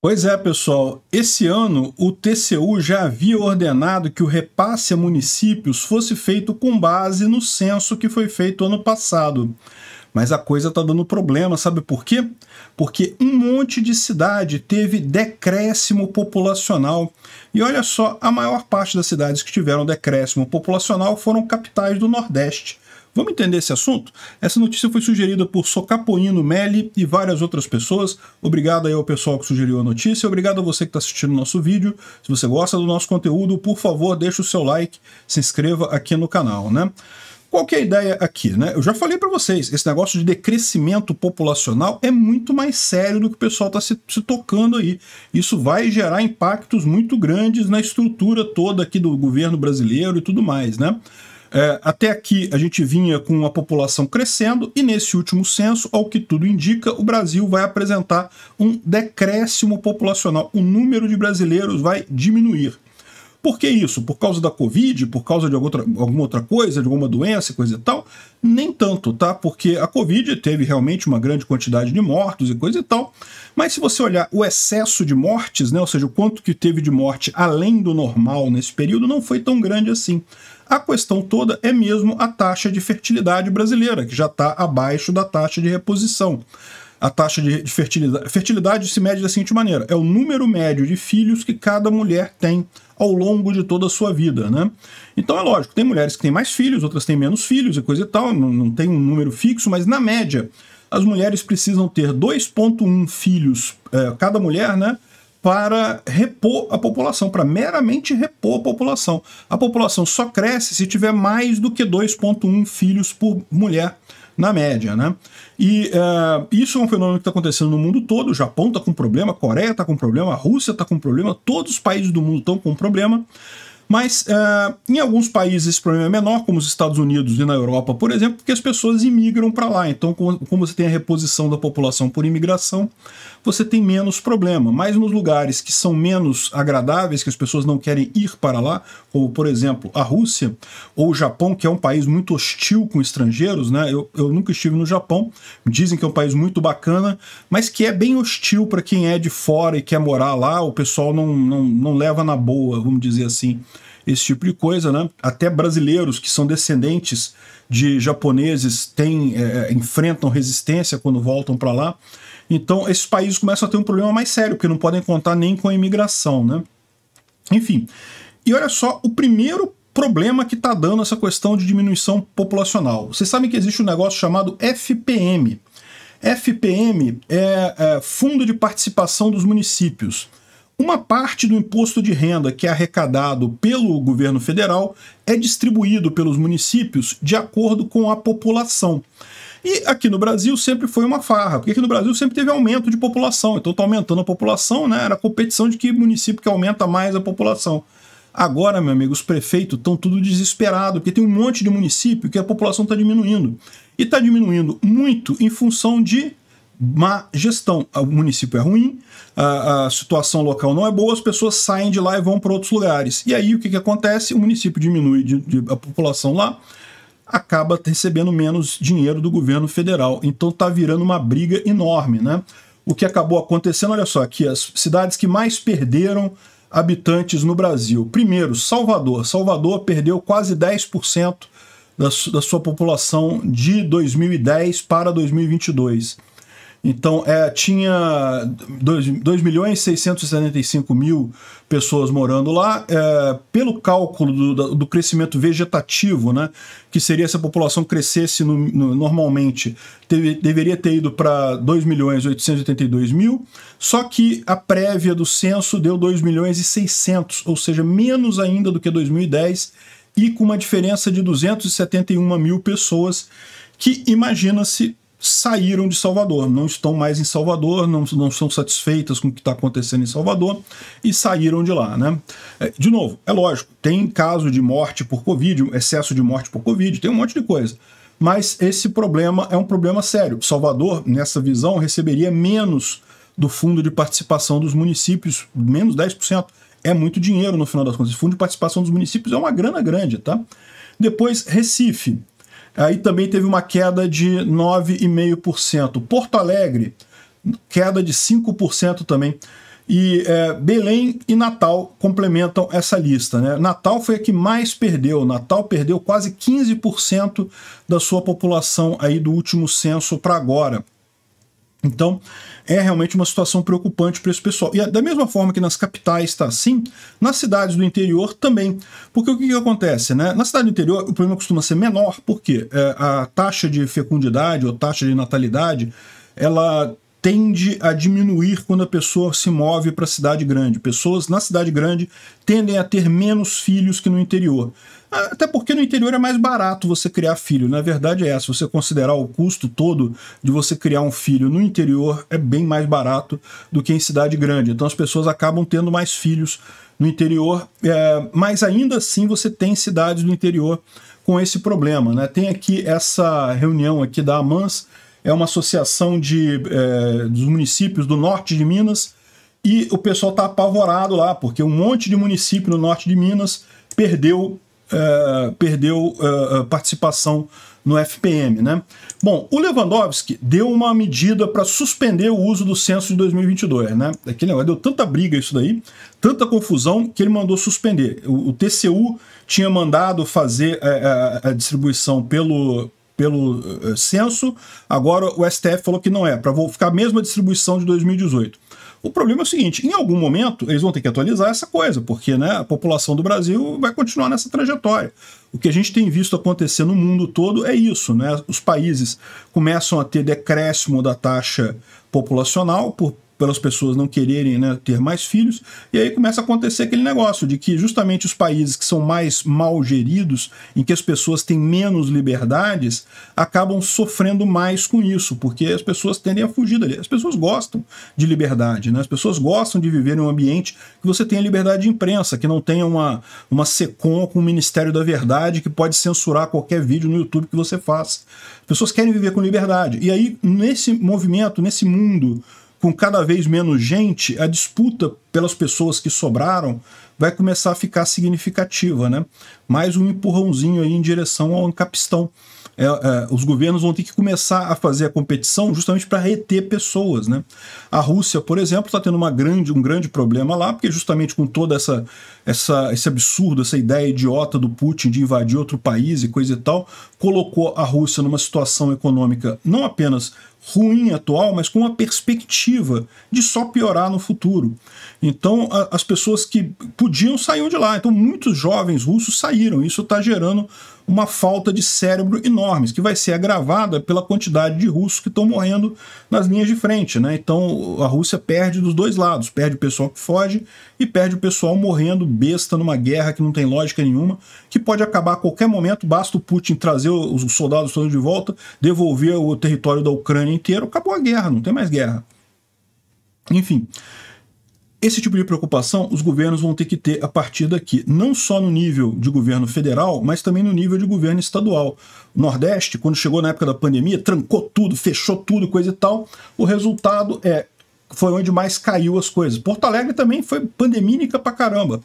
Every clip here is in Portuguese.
Pois é, pessoal. Esse ano, o TCU já havia ordenado que o repasse a municípios fosse feito com base no censo que foi feito ano passado. Mas a coisa está dando problema, sabe por quê? Porque um monte de cidade teve decréscimo populacional. E olha só, a maior parte das cidades que tiveram decréscimo populacional foram capitais do Nordeste. Vamos entender esse assunto? Essa notícia foi sugerida por Socapoino Meli e várias outras pessoas. Obrigado aí ao pessoal que sugeriu a notícia. Obrigado a você que está assistindo o nosso vídeo. Se você gosta do nosso conteúdo, por favor, deixe o seu like, se inscreva aqui no canal, né? Qual que é a ideia aqui, né? Eu já falei para vocês, esse negócio de decrescimento populacional é muito mais sério do que o pessoal está se, se, tocando aí. Isso vai gerar impactos muito grandes na estrutura toda aqui do governo brasileiro e tudo mais, né? É, até aqui a gente vinha com a população crescendo e nesse último censo, ao que tudo indica, o Brasil vai apresentar um decréscimo populacional. O número de brasileiros vai diminuir. Por que isso? Por causa da Covid? Por causa de outra, alguma outra coisa, de alguma doença, coisa e tal? Nem tanto, tá? Porque a Covid teve realmente uma grande quantidade de mortos e coisa e tal. Mas se você olhar o excesso de mortes, né? Ou seja, o quanto que teve de morte além do normal nesse período, não foi tão grande assim. A questão toda é mesmo a taxa de fertilidade brasileira, que já está abaixo da taxa de reposição. A taxa de fertilidade, fertilidade se mede da seguinte maneira: é o número médio de filhos que cada mulher tem ao longo de toda a sua vida, né? Então é lógico, tem mulheres que têm mais filhos, outras têm menos filhos e coisa e tal, não, não tem um número fixo, mas na média, as mulheres precisam ter 2,1 filhos, eh, cada mulher, né? para repor a população, para meramente repor a população. A população só cresce se tiver mais do que 2,1 filhos por mulher na média, né? E uh, isso é um fenômeno que está acontecendo no mundo todo. O Japão está com problema, a Coreia está com problema, a Rússia está com problema, todos os países do mundo estão com problema. Mas uh, em alguns países esse problema é menor, como os Estados Unidos e na Europa, por exemplo, porque as pessoas imigram para lá. Então, como você tem a reposição da população por imigração, você tem menos problema. Mas nos lugares que são menos agradáveis, que as pessoas não querem ir para lá, como por exemplo a Rússia ou o Japão, que é um país muito hostil com estrangeiros, né? Eu, eu nunca estive no Japão, dizem que é um país muito bacana, mas que é bem hostil para quem é de fora e quer morar lá, o pessoal não, não, não leva na boa, vamos dizer assim esse tipo de coisa, né? Até brasileiros que são descendentes de japoneses têm, é, é enfrentam resistência quando voltam para lá. Então, esses países começam a ter um problema mais sério, porque não podem contar nem com a imigração, né? Enfim. E olha só, o primeiro problema que está dando essa questão de diminuição populacional. Vocês sabem que existe um negócio chamado FPM. FPM é, é Fundo de Participação dos Municípios. Uma parte do imposto de renda que é arrecadado pelo governo federal é distribuído pelos municípios de acordo com a população. E aqui no Brasil sempre foi uma farra, porque aqui no Brasil sempre teve aumento de população, então está aumentando a população, né? Era competição de que município que aumenta mais a população. Agora, meu amigo, os prefeitos estão tudo desesperado, porque tem um monte de município que a população está diminuindo. E está diminuindo muito em função de má gestão. O município é ruim, a, a, situação local não é boa, as pessoas saem de lá e vão para outros lugares. E aí o que, que acontece? O município diminui de, de, a população lá, acaba recebendo menos dinheiro do governo federal. Então está virando uma briga enorme, né? O que acabou acontecendo, olha só, aqui as cidades que mais perderam habitantes no Brasil. Primeiro, Salvador. Salvador perdeu quase 10% da, da sua população de 2010 para 2022. Então, é, tinha 2 milhões 675 mil pessoas morando lá. É, pelo cálculo do, do, crescimento vegetativo, né, que seria se a população crescesse no, no, normalmente, teve, deveria ter ido para 2 milhões 882 mil, só que a prévia do censo deu 2 milhões e 600, ou seja, menos ainda do que 2010, e com uma diferença de 271 mil pessoas que imagina-se saíram de Salvador, não estão mais em Salvador, não, não são satisfeitas com o que está acontecendo em Salvador e saíram de lá, né? É, de novo, é lógico, tem caso de morte por Covid, excesso de morte por Covid, tem um monte de coisa. Mas esse problema é um problema sério. Salvador, nessa visão, receberia menos do fundo de participação dos municípios, menos 10%. É muito dinheiro no final das contas. O fundo de participação dos municípios é uma grana grande, tá? Depois, Recife. Aí também teve uma queda de 9,5%. Porto Alegre, queda de 5% também. E é, Belém e Natal complementam essa lista. Né? Natal foi a que mais perdeu. Natal perdeu quase 15% da sua população aí do último censo para agora. Então, é realmente uma situação preocupante para esse pessoal. E da mesma forma que nas capitais está assim, nas cidades do interior também. Porque o que, que acontece? Né? Na cidade do interior, o problema costuma ser menor, porque é, a taxa de fecundidade ou taxa de natalidade ela tende a diminuir quando a pessoa se move para a cidade grande. Pessoas na cidade grande tendem a ter menos filhos que no interior. Até porque no interior é mais barato você criar filho. Na né? verdade é essa. Você considerar o custo todo de você criar um filho no interior é bem mais barato do que em cidade grande. Então as pessoas acabam tendo mais filhos no interior. É, mas ainda assim você tem cidades do interior com esse problema. Né? Tem aqui essa reunião aqui da AMANS, é uma associação de, é, dos municípios do norte de Minas, e o pessoal está apavorado lá, porque um monte de município no norte de Minas perdeu é, perdeu uh, participação no FPM. Né? Bom, o Lewandowski deu uma medida para suspender o uso do censo de 2022. Né? Aquele negócio deu tanta briga isso daí, tanta confusão, que ele mandou suspender. O, o TCU tinha mandado fazer a, a distribuição pelo, pelo censo, agora o STF falou que não é, para ficar a mesma distribuição de 2018. O problema é o seguinte: em algum momento eles vão ter que atualizar essa coisa, porque né, a população do Brasil vai continuar nessa trajetória. O que a gente tem visto acontecer no mundo todo é isso, né? Os países começam a ter decréscimo da taxa populacional por pelas pessoas não quererem né, ter mais filhos, e aí começa a acontecer aquele negócio de que justamente os países que são mais mal geridos, em que as pessoas têm menos liberdades, acabam sofrendo mais com isso, porque as pessoas tendem a fugir dali. As pessoas gostam de liberdade, né? as pessoas gostam de viver em um ambiente que você tenha liberdade de imprensa, que não tenha uma, uma SECOM com o Ministério da Verdade que pode censurar qualquer vídeo no YouTube que você faça. As pessoas querem viver com liberdade. E aí, nesse movimento, nesse mundo com cada vez menos gente, a disputa pelas pessoas que sobraram vai começar a ficar significativa, né? Mais um empurrãozinho aí em direção ao encapistão. É, é, os governos vão ter que começar a fazer a competição justamente para reter pessoas, né? A Rússia, por exemplo, está tendo uma grande, um grande problema lá, porque justamente com toda essa, essa esse absurdo, essa ideia idiota do Putin de invadir outro país e coisa e tal, colocou a Rússia numa situação econômica não apenas ruim atual, mas com uma perspectiva de só piorar no futuro. Então, a, as pessoas que podiam saíram de lá. Então, muitos jovens russos saíram. Isso está gerando uma falta de cérebro enorme, que vai ser agravada pela quantidade de russos que estão morrendo nas linhas de frente. Né? Então, a Rússia perde dos dois lados: perde o pessoal que foge e perde o pessoal morrendo besta numa guerra que não tem lógica nenhuma que pode acabar a qualquer momento, basta o Putin trazer os soldados todos de volta, devolver o território da Ucrânia inteiro, acabou a guerra, não tem mais guerra. Enfim, esse tipo de preocupação os governos vão ter que ter a partir daqui, não só no nível de governo federal, mas também no nível de governo estadual. O Nordeste, quando chegou na época da pandemia, trancou tudo, fechou tudo, coisa e tal. O resultado é foi onde mais caiu as coisas. Porto Alegre também foi pandemínica pra caramba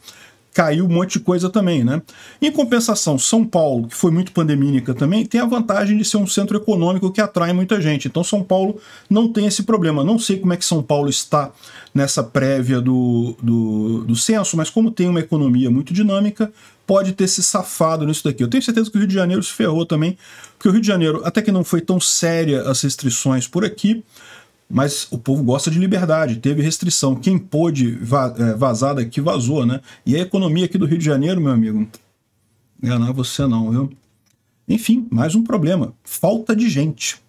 caiu um monte de coisa também, né? Em compensação, São Paulo, que foi muito pandemínica também, tem a vantagem de ser um centro econômico que atrai muita gente. Então São Paulo não tem esse problema. Não sei como é que São Paulo está nessa prévia do, do, do censo, mas como tem uma economia muito dinâmica, pode ter se safado nisso daqui. Eu tenho certeza que o Rio de Janeiro se ferrou também, porque o Rio de Janeiro, até que não foi tão séria as restrições por aqui, mas o povo gosta de liberdade, teve restrição. Quem pôde é, vazar daqui vazou, né? E a economia aqui do Rio de Janeiro, meu amigo, é, não é você não, viu? Enfim, mais um problema: falta de gente.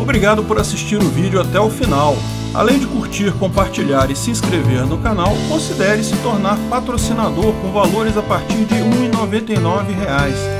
Obrigado por assistir o vídeo até o final. Além de curtir, compartilhar e se inscrever no canal, considere se tornar patrocinador com valores a partir de R$ 1,99